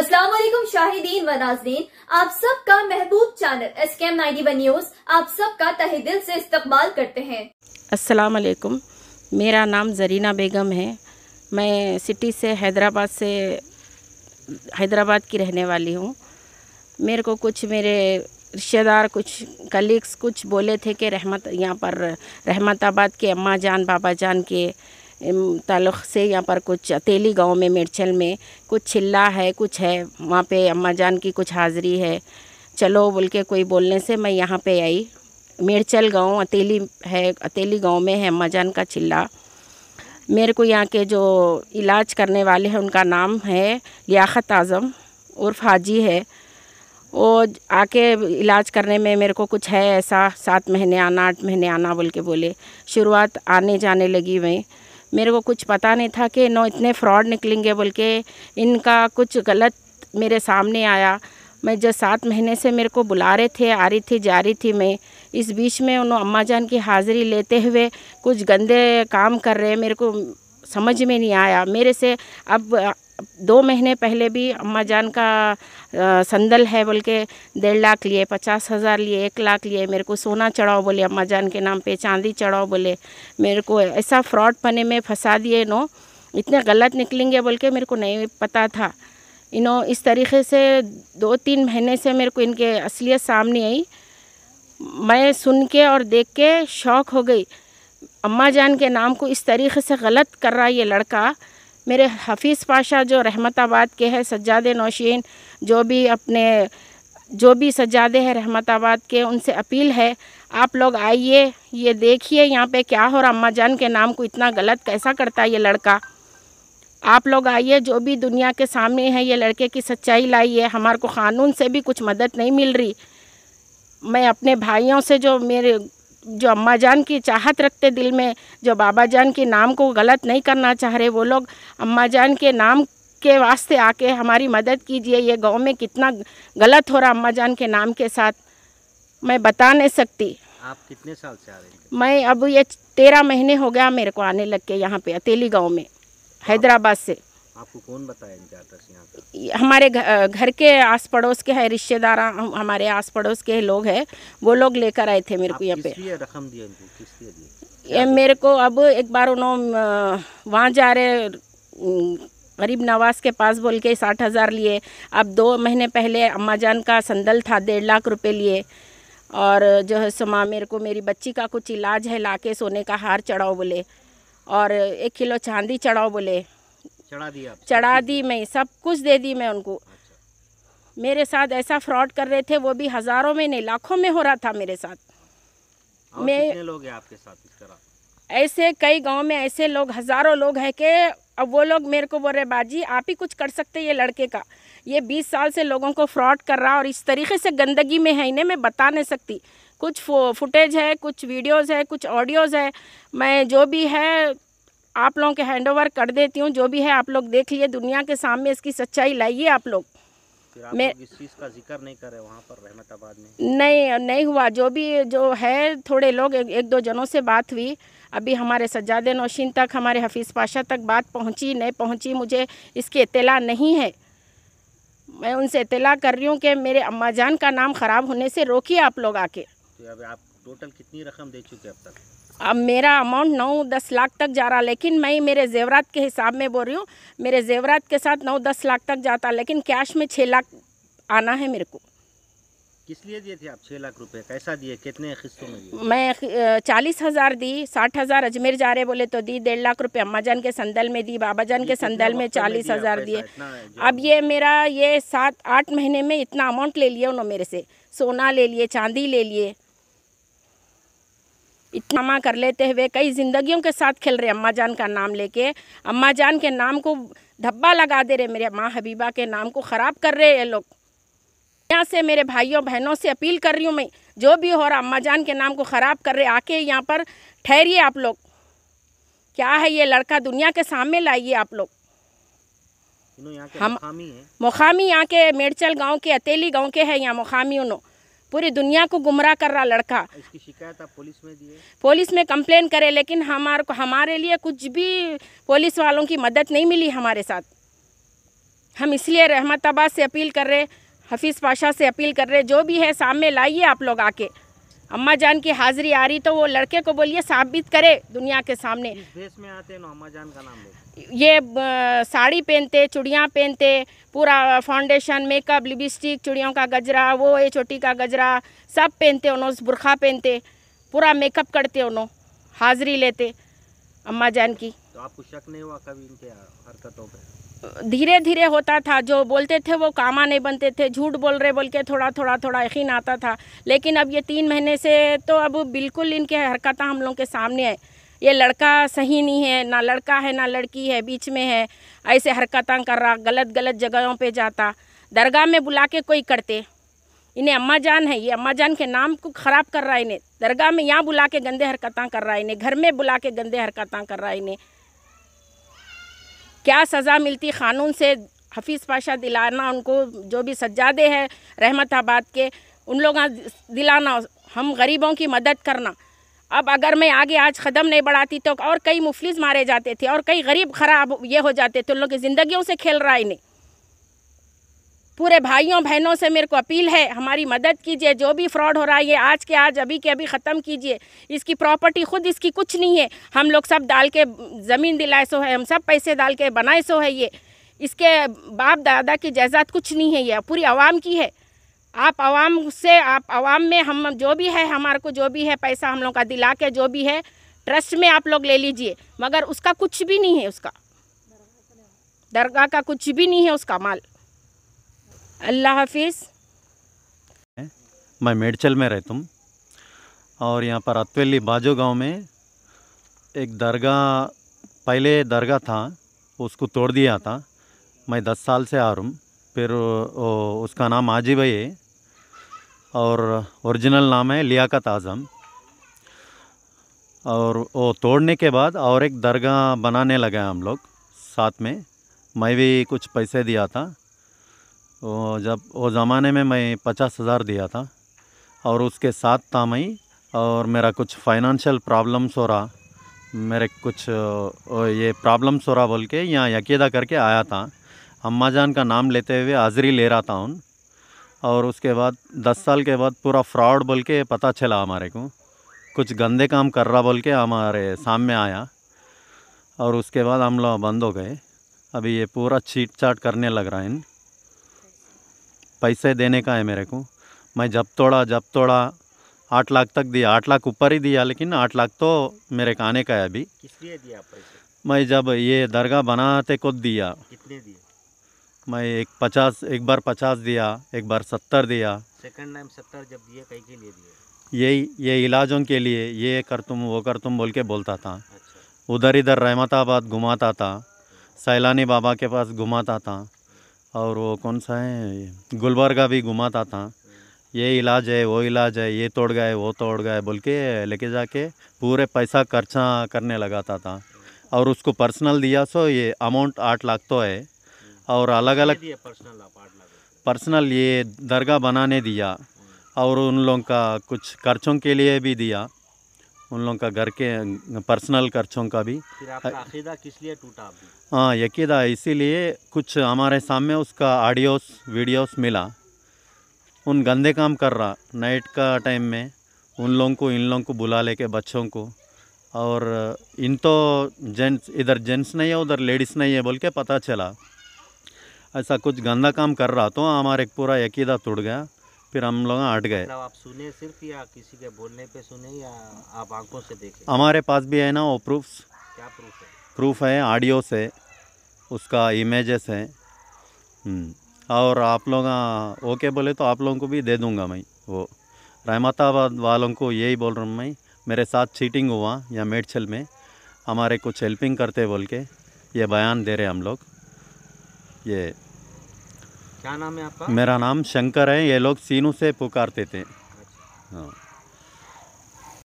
अस्सलाम वालेकुम शाहिदीन व नाजरीन आप सबका महबूब channel S K M ninety one news आप सबका तहे दिल से इस्तकबाल करते हैं अस्सलाम वालेकुम मेरा नाम जरीना बेगम है मैं सिटी से हैदराबाद से हैदराबाद की रहने वाली हूँ मेरे को कुछ मेरे रिश्तेदार कुछ कलीग्स कुछ बोले थे कि रहमत यहाँ पर रहमताबाद के अम्मा जान बाबा जान के तालुक से यहाँ पर कुछ अतीली गांव में मिर्चल में कुछ चिल्ला है कुछ है वहाँ पे अम्मा जान की कुछ हाज़री है चलो बोल के कोई बोलने से मैं यहाँ पे आई मिर्चल गांव अतेली है अतेली गांव में है अम्मा जान का चिल्ला मेरे को यहाँ के जो इलाज करने वाले हैं उनका नाम है लियाक़त आज़म उर्फ हाजी है वो आके इलाज करने में मेरे को कुछ है ऐसा सात महीने आना आठ महीने आना बोल के बोले शुरुआत आने जाने लगी मैं मेरे को कुछ पता नहीं था कि नो इतने फ्रॉड निकलेंगे बोल के इनका कुछ गलत मेरे सामने आया मैं जब सात महीने से मेरे को बुला रहे थे आ रही थी जा रही थी मैं इस बीच में उन्होंने अम्मा जान की हाज़िरी लेते हुए कुछ गंदे काम कर रहे मेरे को समझ में नहीं आया मेरे से अब दो महीने पहले भी अम्मा जान का संदल है बोल के डेढ़ लाख लिए पचास हज़ार लिए एक लाख लिए मेरे को सोना चढ़ाओ बोले अम्मा जान के नाम पे चांदी चढ़ाओ बोले मेरे को ऐसा फ्रॉड पने में फंसा दिए नो इतने गलत निकलेंगे बोल के मेरे को नहीं पता था इनो इस तरीके से दो तीन महीने से मेरे को इनके असलियत सामने आई मैं सुन के और देख के शौक हो गई अम्मा जान के नाम को इस तरीके से गलत कर रहा है ये लड़का मेरे हफीज़ पाशा जो रहमताबाद के है सज्जाद नौशीन जो भी अपने जो भी सज्जादे हैं रहमताबाद के उनसे अपील है आप लोग आइए ये देखिए यहाँ पे क्या हो रहा अम्मा जान के नाम को इतना गलत कैसा करता है ये लड़का आप लोग आइए जो भी दुनिया के सामने है ये लड़के की सच्चाई लाइए हमारे को क़ानून से भी कुछ मदद नहीं मिल रही मैं अपने भाइयों से जो मेरे जो अम्मा जान की चाहत रखते दिल में जो बाबा जान के नाम को गलत नहीं करना चाह रहे वो लोग अम्मा जान के नाम के वास्ते आके हमारी मदद कीजिए ये गांव में कितना गलत हो रहा अम्मा जान के नाम के साथ मैं बता नहीं सकती आप कितने साल से आ रहे हैं मैं अब ये तेरह महीने हो गया मेरे को आने लग के यहाँ पे अतेली गाँव में हैदराबाद से आपको कौन बताया एड्रेस यहाँ का हमारे घर के आस पड़ोस के है रिश्तेदार हमारे आस पड़ोस के लोग हैं वो लोग लेकर आए थे मेरे को यहाँ पे रकम दिया इनको किस लिए ये मेरे को अब एक बार उन्होंने वहाँ जा रहे गरीब नवाज के पास बोल के साठ हज़ार लिए अब दो महीने पहले अम्मा जान का संदल था डेढ़ लाख रुपए लिए और जो है सो माँ मेरे को मेरी बच्ची का कुछ इलाज है लाके सोने का हार चढ़ाओ बोले और एक किलो चांदी चढ़ाओ बोले चढ़ा आप चढ़ा दी मैं सब कुछ दे दी मैं उनको अच्छा। मेरे साथ ऐसा फ्रॉड कर रहे थे वो भी हज़ारों में नहीं लाखों में हो रहा था मेरे साथ मैं लोग आपके साथ इस तरह ऐसे कई गांव में ऐसे लोग हज़ारों लोग हैं कि अब वो लोग मेरे को बोल रहे बाजी आप ही कुछ कर सकते ये लड़के का ये बीस साल से लोगों को फ्रॉड कर रहा और इस तरीके से गंदगी में है इन्हें मैं बता नहीं सकती कुछ फुटेज है कुछ वीडियोस है कुछ ऑडियोज़ है मैं जो भी है आप लोगों के हैंड ओवर कर देती हूँ जो भी है आप लोग देख लिए दुनिया के सामने इसकी सच्चाई लाइए आप लोग मैं इस चीज़ का जिक्र नहीं कर रहे वहाँ पर रहमताबाद में नहीं नहीं हुआ जो भी जो है थोड़े लोग एक, एक दो जनों से बात हुई अभी हमारे सज्जाद नौशीन तक हमारे हफीज़ पाशा तक बात पहुँची नहीं पहुँची मुझे इसकी इतला नहीं है मैं उनसे इतला कर रही हूँ कि मेरे अम्मा जान का नाम ख़राब होने से रोकी आप लोग आके तो आप टोटल कितनी रकम दे चुके अब तक अब मेरा अमाउंट नौ दस लाख तक जा रहा लेकिन मैं मेरे जेवरात के हिसाब में बोल रही हूँ मेरे जेवरात के साथ नौ दस लाख तक जाता लेकिन कैश में छः लाख आना है मेरे को किस लिए दिए थे आप छः लाख रुपए कैसा दिए कितने किस्तों में दिए मैं चालीस हज़ार दी साठ हज़ार अजमेर जा रहे बोले तो दी डेढ़ लाख रुपए अम्मा जान के संदल में दी बाबा जान के संदल में चालीस हज़ार दिए अब ये मेरा ये सात आठ महीने में इतना अमाउंट ले लिया उन्होंने मेरे से सोना ले लिए चांदी ले लिए इतना कर लेते हुए कई ज़िंदगियों के साथ खेल रहे अम्मा जान का नाम लेके अम्मा जान के नाम को धब्बा लगा दे रहे मेरे माँ हबीबा के नाम को ख़राब कर रहे ये लोग यहाँ से मेरे भाइयों बहनों से अपील कर रही हूँ मैं जो भी हो रहा अम्मा जान के नाम को ख़राब कर रहे आके यहाँ पर ठहरिए आप लोग क्या है ये लड़का दुनिया के सामने लाइए आप लोग हम मुखामी यहाँ के मेड़चल गांव के अतेली गांव के हैं यहाँ मुखामी उन्होंने पूरी दुनिया को गुमराह कर रहा लड़का इसकी शिकायत आप पुलिस में दिए पुलिस में कंप्लेन करे लेकिन हमारे को हमारे लिए कुछ भी पुलिस वालों की मदद नहीं मिली हमारे साथ हम इसलिए रहमताबाद से अपील कर रहे हफीज़ पाशा से अपील कर रहे जो भी है सामने लाइए आप लोग आके अम्मा जान की हाजिरी आ रही तो वो लड़के को बोलिए साबित करे दुनिया के सामने देश में आते हैं अम्मा जान का नाम ये साड़ी पहनते चुड़ियाँ पहनते पूरा फाउंडेशन मेकअप लिपस्टिक चुड़ियों का गजरा वो ये चोटी का गजरा सब पहनते उन्होंने बुरखा पहनते पूरा मेकअप करते उन्होंने हाजिरी लेते अम्मा जान की तो आपको शक नहीं हुआ कभी इनके हरकतों पर धीरे धीरे होता था जो बोलते थे वो कामा नहीं बनते थे झूठ बोल रहे बोल के थोड़ा थोड़ा थोड़ा यकीन आता था लेकिन अब ये तीन महीने से तो अब बिल्कुल इनके हरकत हम लोग के सामने है ये लड़का सही नहीं है ना लड़का है ना लड़की है बीच में है ऐसे हरकतें कर रहा गलत गलत जगहों पे जाता दरगाह में बुला के कोई करते इन्हें अम्मा जान है ये अम्मा जान के नाम को ख़राब कर रहा है इन्हें दरगाह में यहाँ बुला के गंदे हरकतें कर रहा है इन्हें घर में बुला के गंदे हरकतें कर रहा है इन्हें क्या सज़ा मिलती कानून से हफीज़ पाशा दिलाना उनको जो भी सज्जादे हैं रहमताबाद के उन लोग दिलाना हम गरीबों की मदद करना अब अगर मैं आगे आज कदम नहीं बढ़ाती तो और कई मुफलिस मारे जाते थे और कई गरीब खराब ये हो जाते थे उन लोग की ज़िंदगियों से खेल रहा ही नहीं पूरे भाइयों बहनों से मेरे को अपील है हमारी मदद कीजिए जो भी फ्रॉड हो रहा है ये आज के आज अभी के अभी ख़त्म कीजिए इसकी प्रॉपर्टी खुद इसकी कुछ नहीं है हम लोग सब डाल के ज़मीन दिलाए सो है हम सब पैसे डाल के बनाए सो है ये इसके बाप दादा की जायदाद कुछ नहीं है ये पूरी आवाम की है आप आवाम से आप आवाम में हम जो भी है हमारे को जो भी है पैसा हम लोग का दिला के जो भी है ट्रस्ट में आप लोग ले लीजिए मगर उसका कुछ भी नहीं है उसका दरगाह का कुछ भी नहीं है उसका माल अल्लाह हाफिज़ मैं मेडचल में रहता हूँ और यहाँ पर अतवेली बाजो गांव में एक दरगाह पहले दरगाह था उसको तोड़ दिया था मैं दस साल से आ रहा हूँ फिर उसका नाम आजी भाई है और ओरिजिनल नाम है लियाकत आज़म और वो तोड़ने के बाद और एक दरगाह बनाने लगा हम लोग साथ में मैं भी कुछ पैसे दिया था वो तो जब वो ज़माने में मैं पचास हज़ार दिया था और उसके साथ था मैं और मेरा कुछ फाइनेंशियल प्रॉब्लम्स हो रहा मेरे कुछ ये प्रॉब्लम्स हो रहा बोल के यहाँ यकीदा करके आया था अम्मा जान का नाम लेते हुए हाज़री ले रहा था उन और उसके बाद दस साल के बाद पूरा फ्रॉड बोल के पता चला हमारे को कुछ गंदे काम कर रहा बोल के हमारे सामने आया और उसके बाद हम लोग बंद हो गए अभी ये पूरा चीट चाट करने लग रहा है इन पैसे देने का है मेरे को मैं जब तोड़ा जब तोड़ा आठ लाख तक दिया आठ लाख ऊपर ही दिया लेकिन आठ लाख तो मेरे का आने का है अभी दिया पैसे मैं जब ये दरगाह बनाते को दिया कितने दिए मैं एक पचास एक बार पचास दिया एक बार सत्तर दिया सेकंड टाइम सत्तर जब दिए कई के लिए दिए यही ये इलाजों के लिए ये कर तुम वो कर तुम बोल के बोलता था अच्छा। उधर इधर रहमताबाद घुमाता था सैलानी बाबा के पास घुमाता था और वो कौन सा है गुलबर्गा भी घुमाता था ये इलाज है वो इलाज है ये तोड़ गए वो तोड़ गए बोल के लेके जाके पूरे पैसा खर्चा करने लगाता था और उसको पर्सनल दिया सो ये अमाउंट आठ लाख तो है और अलग अलग पर्सनल ये दरगाह बनाने दिया और उन लोगों का कुछ खर्चों के लिए भी दिया उन लोगों का घर के पर्सनल खर्चों का भी किस लिए टूटा हाँ यकीदा इसीलिए कुछ हमारे सामने उसका ऑडियोस वीडियोस मिला उन गंदे काम कर रहा नाइट का टाइम में उन लोगों को इन लोगों को बुला लेके बच्चों को और इन तो जेंट्स इधर जेंट्स नहीं है उधर लेडीज़ नहीं है बोल के पता चला ऐसा कुछ गंदा काम कर रहा तो हमारे पूरा यकीदा टूट गया फिर हम लोग हट गए मतलब आप सुने सिर्फ या किसी के बोलने पे सुने या आप आंखों से देखे हमारे पास भी है ना वो प्रूफ्स क्या प्रूफ है प्रूफ है ऑडियो से उसका इमेजेस है हम्म, और आप लोग ओके हाँ, बोले तो आप लोगों को भी दे दूंगा मैं वो रहमताबाद वालों को यही बोल रहा हूँ मैं मेरे साथ चीटिंग हुआ या मेडछल में हमारे कुछ हेल्पिंग करते बोल के ये बयान दे रहे हम लोग ये क्या नाम है आपका मेरा नाम शंकर है ये लोग सीनू से पुकारते थे अच्छा। हाँ